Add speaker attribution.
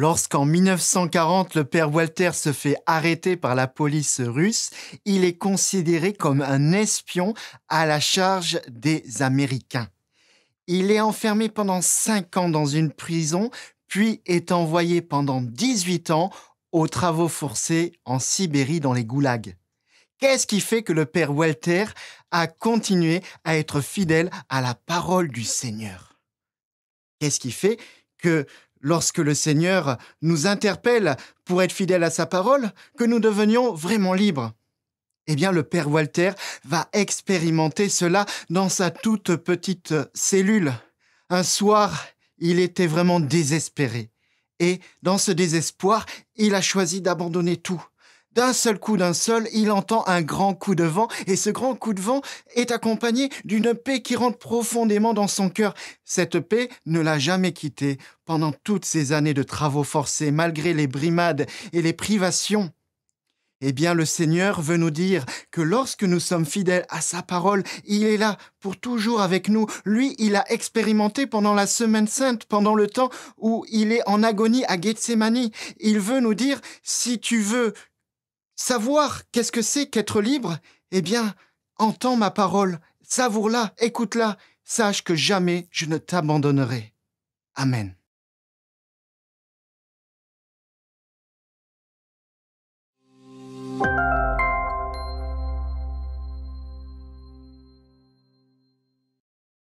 Speaker 1: Lorsqu'en 1940, le père Walter se fait arrêter par la police russe, il est considéré comme un espion à la charge des Américains. Il est enfermé pendant 5 ans dans une prison, puis est envoyé pendant 18 ans aux travaux forcés en Sibérie dans les goulags. Qu'est-ce qui fait que le père Walter a continué à être fidèle à la parole du Seigneur Qu'est-ce qui fait que lorsque le Seigneur nous interpelle pour être fidèles à sa parole, que nous devenions vraiment libres. Eh bien, le Père Walter va expérimenter cela dans sa toute petite cellule. Un soir, il était vraiment désespéré. Et dans ce désespoir, il a choisi d'abandonner tout. D'un seul coup, d'un seul, il entend un grand coup de vent, et ce grand coup de vent est accompagné d'une paix qui rentre profondément dans son cœur. Cette paix ne l'a jamais quitté pendant toutes ces années de travaux forcés, malgré les brimades et les privations. Eh bien, le Seigneur veut nous dire que lorsque nous sommes fidèles à sa parole, il est là pour toujours avec nous. Lui, il a expérimenté pendant la semaine sainte, pendant le temps où il est en agonie à Gethsemane. Il veut nous dire, si tu veux Savoir qu'est-ce que c'est qu'être libre, eh bien, entends ma parole, savoure-la, écoute-la, sache que jamais je ne t'abandonnerai. Amen.